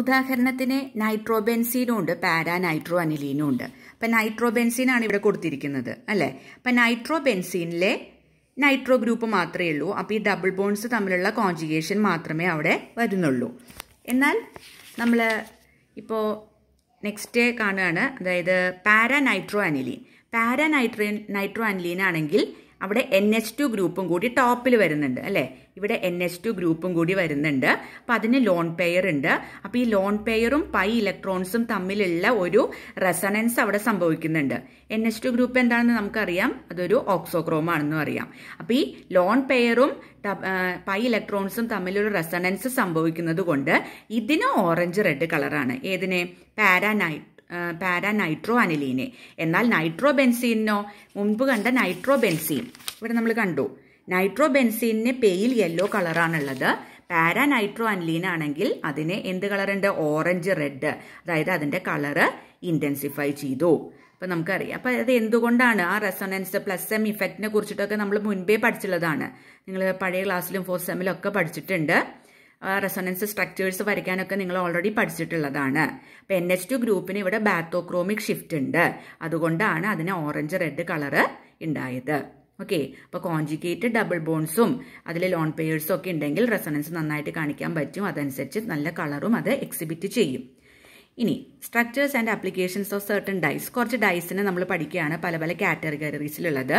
ഉദാഹരണത്തിന് നൈട്രോബെൻസീനും ഉണ്ട് para nitro അനിലീനും ഉണ്ട് അപ്പം നൈട്രോബെൻസീനാണ് ഇവിടെ കൊടുത്തിരിക്കുന്നത് അല്ലേ അപ്പം നൈട്രോബെൻസീനിലെ നൈട്രോ ഗ്രൂപ്പ് മാത്രമേ ഉള്ളൂ അപ്പോൾ ഈ ഡബിൾ ബോൺസ് തമ്മിലുള്ള കോൺജുഗേഷൻ മാത്രമേ അവിടെ വരുന്നുള്ളൂ എന്നാൽ നമ്മൾ ഇപ്പോൾ നെക്സ്റ്റ് കാണുകയാണ് അതായത് para nitro aniline para nitro nitro അനിലീനാണെങ്കിൽ ആണെങ്കിൽ അവിടെ എൻ എച്ച് ടു ഗ്രൂപ്പും കൂടി ടോപ്പിൽ വരുന്നുണ്ട് അല്ലേ ഇവിടെ എൻ എച്ച് ടു ഗ്രൂപ്പും കൂടി വരുന്നുണ്ട് അപ്പം അതിന് ലോൺ പെയർ ഉണ്ട് അപ്പം ഈ ലോൺ പെയറും പൈ ഇലക്ട്രോൺസും തമ്മിലുള്ള ഒരു റെസണൻസ് അവിടെ സംഭവിക്കുന്നുണ്ട് എൻ എച്ച് ടു ഗ്രൂപ്പ് എന്താണെന്ന് നമുക്കറിയാം അതൊരു ഓക്സോക്രോം ആണെന്നും അറിയാം അപ്പം ഈ ലോൺ പെയറും പൈ ഇലക്ട്രോൺസും തമ്മിലൊരു റെസണൻസ് സംഭവിക്കുന്നത് കൊണ്ട് ഇതിന് ഓറഞ്ച് റെഡ് കളറാണ് ഏതിനെ പാരാനൈറ്റ് പാരാ നൈട്രോ അനിലീന് എന്നാൽ നൈട്രോ ബെൻസീനോ മുൻപ് കണ്ട നൈട്രോ ബെൻസീൻ ഇവിടെ നമ്മൾ കണ്ടു നൈട്രോ ബെൻസീനിന് പെയിൽ യെല്ലോ കളറാണുള്ളത് പാരാ നൈട്രോ അനിലീൻ ആണെങ്കിൽ അതിന് എന്ത് കളറുണ്ട് ഓറഞ്ച് റെഡ് അതായത് അതിൻ്റെ കളറ് ഇൻറ്റൻസിഫൈ ചെയ്തു അപ്പം നമുക്കറിയാം അപ്പം അത് എന്തുകൊണ്ടാണ് ആ റെസൊണൻസ് പ്ലസ് എം ഇഫക്റ്റിനെ കുറിച്ചിട്ടൊക്കെ നമ്മൾ മുൻപേ പഠിച്ചുള്ളതാണ് നിങ്ങൾ പഴയ ക്ലാസ്സിലും ഫോർ സെമ്മിലും ഒക്കെ പഠിച്ചിട്ടുണ്ട് റെസണൻസ് സ്ട്രക്ചേഴ്സ് വരയ്ക്കാനൊക്കെ നിങ്ങൾ ഓൾറെഡി പഠിച്ചിട്ടുള്ളതാണ് അപ്പൊ എൻ എച്ച് ടു ഗ്രൂപ്പിന് ഇവിടെ ബാത്തോക്രോമിക് ഷിഫ്റ്റ് ഉണ്ട് അതുകൊണ്ടാണ് അതിന് ഓറഞ്ച് റെഡ് കളറ് ഉണ്ടായത് ഓക്കെ അപ്പൊ കോഞ്ചിക്കേറ്റ് ഡബിൾ ബോൺസും അതിൽ ലോൺ പെയേഴ്സും ഒക്കെ ഉണ്ടെങ്കിൽ റെസണൻസ് നന്നായിട്ട് കാണിക്കാൻ പറ്റും അതനുസരിച്ച് നല്ല കളറും അത് എക്സിബിറ്റ് ചെയ്യും ഇനി structures and applications of certain dyes കുറച്ച് ഡൈസിനെ നമ്മൾ പഠിക്കുകയാണ് പല പല കാറ്റഗറീസിലുള്ളത്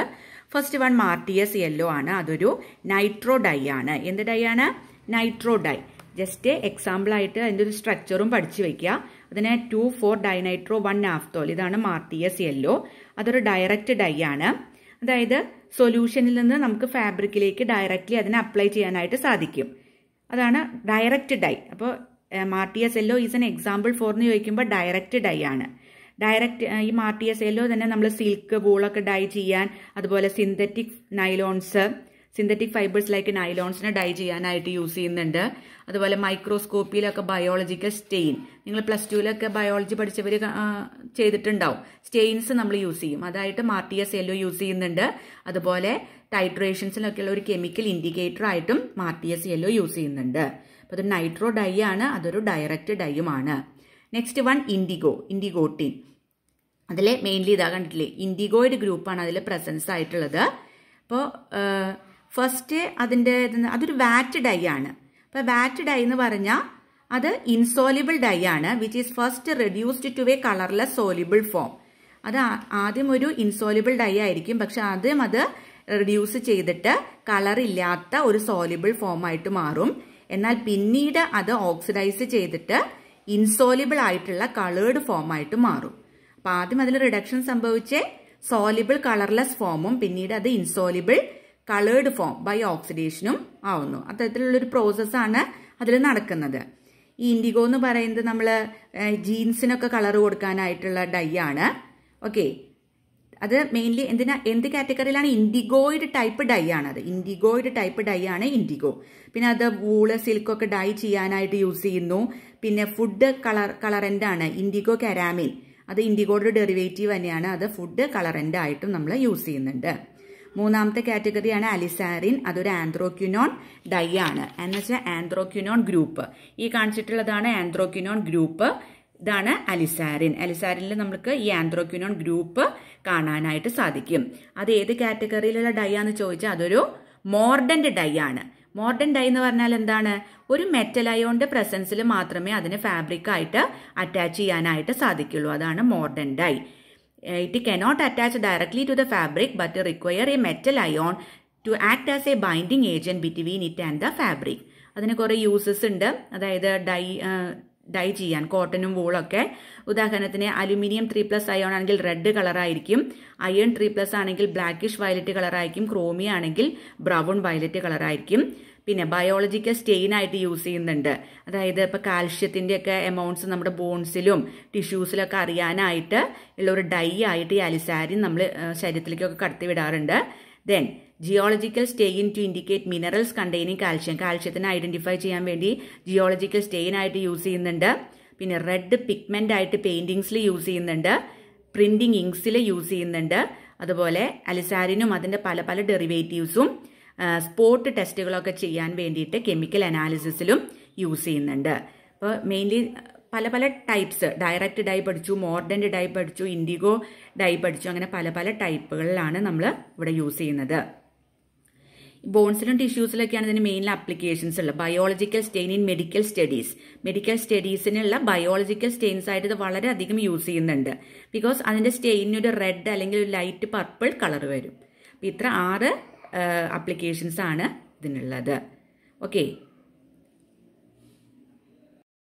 ഫസ്റ്റ് വൺ മാർട്ടിയസ് യെല്ലോ ആണ് അതൊരു നൈട്രോ ഡൈ ആണ് എന്ത് ഡൈ ആണ് നൈട്രോ ഡൈ ജസ്റ്റ് എക്സാമ്പിളായിട്ട് അതിൻ്റെ ഒരു സ്ട്രക്ചറും പഠിച്ചു വയ്ക്കുക അതിനെ two four dinitro one naphthol ഇതാണ് മാർട്ടിയസ് യെല്ലോ അതൊരു ഡയറക്റ്റ് ഡൈ ആണ് അതായത് സൊല്യൂഷനിൽ നിന്ന് നമുക്ക് ഫാബ്രിക്കിലേക്ക് ഡയറക്റ്റ്ലി അതിനെ അപ്ലൈ ചെയ്യാനായിട്ട് സാധിക്കും അതാണ് ഡയറക്റ്റ് ഡൈ അപ്പോൾ മാർട്ടിയസ് എല്ലോ ഈസ് എൻ എക്സാമ്പിൾ ഫോർ എന്ന് ചോദിക്കുമ്പോൾ ഡയറക്റ്റ് ഡൈ ആണ് ഡയറക്റ്റ് ഈ മാർട്ടിയസ് എല്ലോ തന്നെ നമ്മൾ സിൽക്ക് വൂളൊക്കെ ഡൈ ചെയ്യാൻ അതുപോലെ synthetic nylons synthetic fibres like നൈലോൺസിനെ ഡൈ ചെയ്യാനായിട്ട് യൂസ് ചെയ്യുന്നുണ്ട് അതുപോലെ മൈക്രോസ്കോപ്പിയിലൊക്കെ ബയോളജിക്കൽ സ്റ്റെയിൻ നിങ്ങൾ പ്ലസ് ടുവിലൊക്കെ ബയോളജി പഠിച്ചവർ ചെയ്തിട്ടുണ്ടാവും സ്റ്റെയിൻസ് നമ്മൾ യൂസ് ചെയ്യും അതായിട്ട് മാർട്ടിയസ് യെല്ലോ യൂസ് ചെയ്യുന്നുണ്ട് അതുപോലെ ടൈട്രേഷൻസിലൊക്കെയുള്ള ഒരു കെമിക്കൽ ഇൻഡിക്കേറ്റർ ആയിട്ടും മാർട്ടിയസ് യെല്ലോ യൂസ് ചെയ്യുന്നുണ്ട് അപ്പോൾ അത് നൈട്രോ ഡൈ ആണ് അതൊരു ഡയറക്റ്റ് ഡൈയുമാണ് നെക്സ്റ്റ് വൺ ഇൻഡിഗോ ഇൻഡിഗോട്ടിൻ അതിൽ മെയിൻലി ഇതാ കണ്ടിട്ടില്ലേ ഇൻഡിഗോയിഡ് ഗ്രൂപ്പാണ് അതിൽ പ്രസൻസ് ആയിട്ടുള്ളത് അപ്പോൾ ഫസ്റ്റ് അതിൻ്റെ അതൊരു വാറ്റ് ഡൈ ആണ് അപ്പോൾ വാറ്റ് ഡൈ എന്ന് പറഞ്ഞാൽ അത് ഇൻസോലിബിൾ ഡൈ ആണ് which is first reduced to a colourless soluble form അത് ആദ്യം ഒരു ഇൻസോലിബിൾ ഡൈ ആയിരിക്കും പക്ഷെ ആദ്യം അത് റെഡ്യൂസ് ചെയ്തിട്ട് കളർ ഇല്ലാത്ത ഒരു സോലിബിൾ ഫോമായിട്ട് മാറും എന്നാൽ പിന്നീട് അത് ഓക്സിഡൈസ് ചെയ്തിട്ട് ഇൻസോലിബിൾ ആയിട്ടുള്ള കളേർഡ് ഫോമായിട്ട് മാറും അപ്പം ആദ്യം അതിൽ റിഡക്ഷൻ സംഭവിച്ച് സോലിബിൾ കളർലെസ് ഫോമും പിന്നീട് അത് ഇൻസോലിബിൾ കളേർഡ് ഫോം ബൈ ഓക്സിഡേഷനും ആവുന്നു അത്തരത്തിലുള്ളൊരു പ്രോസസ്സാണ് അതിൽ നടക്കുന്നത് ഈ ഇൻഡിഗോ എന്ന് പറയുന്നത് നമ്മൾ ജീൻസിനൊക്കെ കളർ കൊടുക്കാനായിട്ടുള്ള ഡൈ ആണ് ഓക്കെ അത് മെയിൻലി എന്തിനാ എന്ത് കാറ്റഗറിയിലാണ് ഇൻഡിഗോയുടെ ടൈപ്പ് ഡൈ ആണ് അത് ഇൻഡിഗോയുടെ ടൈപ്പ് ഡൈ ആണ് ഇൻഡിഗോ പിന്നെ അത് വൂള് സിൽക്കൊക്കെ ഡൈ ചെയ്യാനായിട്ട് യൂസ് ചെയ്യുന്നു പിന്നെ ഫുഡ് കളർ കളറൻ്റ് ആണ് ഇൻഡിഗോ കരാമിൻ അത് ഇൻഡിഗോയുടെ ഡെറിവേറ്റീവ് തന്നെയാണ് അത് ഫുഡ് കളറൻ്റ് ആയിട്ടും നമ്മൾ യൂസ് ചെയ്യുന്നുണ്ട് മൂന്നാമത്തെ കാറ്റഗറിയാണ് അലിസാറിൻ അതൊരു ആന്ത്രോക്യുനോൺ ഡൈ ആണ് എന്ന് വെച്ചാൽ ആന്ത്രോക്യുനോൺ ഗ്രൂപ്പ് ഈ കാണിച്ചിട്ടുള്ളതാണ് ആന്ത്രോക്യുനോൺ ഗ്രൂപ്പ് ഇതാണ് അലിസാരിൻ അലിസാരിനിൽ നമുക്ക് ഈ ആന്ത്രോക്യുനോൺ ഗ്രൂപ്പ് കാണാനായിട്ട് സാധിക്കും അത് ഏത് കാറ്റഗറിയിലുള്ള ഡൈ ആണെന്ന് ചോദിച്ചാൽ അതൊരു മോർഡൻ്റ് ഡൈ ആണ് മോർഡൻ ഡൈ എന്ന് പറഞ്ഞാൽ എന്താണ് ഒരു മെറ്റൽ അയോണിന്റെ പ്രസൻസിൽ മാത്രമേ അതിന് ഫാബ്രിക്കായിട്ട് അറ്റാച്ച് ചെയ്യാനായിട്ട് സാധിക്കുള്ളൂ അതാണ് mordant dye Uh, it cannot attach directly to the fabric but require a metal ion to act as a binding agent between it and the fabric അതിന് കുറേ യൂസസ് ഉണ്ട് അതായത് ഡൈ ഡൈ ചെയ്യാൻ കോട്ടനും വൂളൊക്കെ ഉദാഹരണത്തിന് അലുമിനിയം ത്രീ പ്ലസ് അയോൺ ആണെങ്കിൽ red കളറായിരിക്കും അയൺ ത്രീ പ്ലസ് ആണെങ്കിൽ ബ്ലാക്കിഷ് വയലറ്റ് കളറായിരിക്കും ക്രോമിയ ആണെങ്കിൽ ബ്രൗൺ വയലറ്റ് കളറായിരിക്കും പിന്നെ ബയോളജിക്കൽ സ്റ്റെയിൻ ആയിട്ട് യൂസ് ചെയ്യുന്നുണ്ട് അതായത് ഇപ്പോൾ കാൽഷ്യത്തിൻ്റെയൊക്കെ എമൗണ്ട്സ് നമ്മുടെ ബോൺസിലും ടിഷ്യൂസിലൊക്കെ അറിയാനായിട്ട് ഉള്ള ഒരു ഡൈ ആയിട്ട് ഈ അലിസാരി നമ്മൾ ശരീരത്തിലേക്കൊക്കെ കടത്തിവിടാറുണ്ട് then geological stain to indicate minerals containing calcium കാൽഷ്യത്തിനെ ഐഡൻറ്റിഫൈ ചെയ്യാൻ വേണ്ടി ജിയോളജിക്കൽ സ്റ്റെയിൻ ആയിട്ട് യൂസ് ചെയ്യുന്നുണ്ട് പിന്നെ റെഡ് പിഗ്മെൻ്റ് ആയിട്ട് പെയിൻറ്റിങ്സിൽ യൂസ് ചെയ്യുന്നുണ്ട് പ്രിൻറ്റിങ് ഇങ്സിൽ യൂസ് ചെയ്യുന്നുണ്ട് അതുപോലെ അലിസാരിനും അതിൻ്റെ പല പല ഡെറിവേറ്റീവ്സും സ്പോട്ട് ടെസ്റ്റുകളൊക്കെ ചെയ്യാൻ വേണ്ടിയിട്ട് കെമിക്കൽ അനാലിസിസിലും യൂസ് ചെയ്യുന്നുണ്ട് അപ്പോൾ മെയിൻലി പല പല ടൈപ്സ് ഡയറക്റ്റ് ഡൈ പഠിച്ചു മോർഡൻ്റ് ഡൈ പഠിച്ചു ഇൻഡിഗോ ഡൈ പഠിച്ചു അങ്ങനെ പല പല ടൈപ്പുകളിലാണ് നമ്മൾ ഇവിടെ യൂസ് ചെയ്യുന്നത് ബോൺസിലും ടിഷ്യൂസിലൊക്കെയാണ് ഇതിന് മെയിൻ ആപ്ലിക്കേഷൻസ് ഉള്ളത് biological stain in medical studies medical സ്റ്റഡീസിനുള്ള ബയോളജിക്കൽ സ്റ്റെയിൻസ് ആയിട്ട് ഇത് വളരെയധികം യൂസ് ചെയ്യുന്നുണ്ട് ബിക്കോസ് അതിൻ്റെ സ്റ്റെയിനൊരു ഒരു റെഡ് അല്ലെങ്കിൽ ഒരു ലൈറ്റ് പർപ്പിൾ കളർ വരും അപ്പം ഇത്ര ആറ് ആപ്ലിക്കേഷൻസ് ആണ് ഇതിനുള്ളത് ഓക്കെ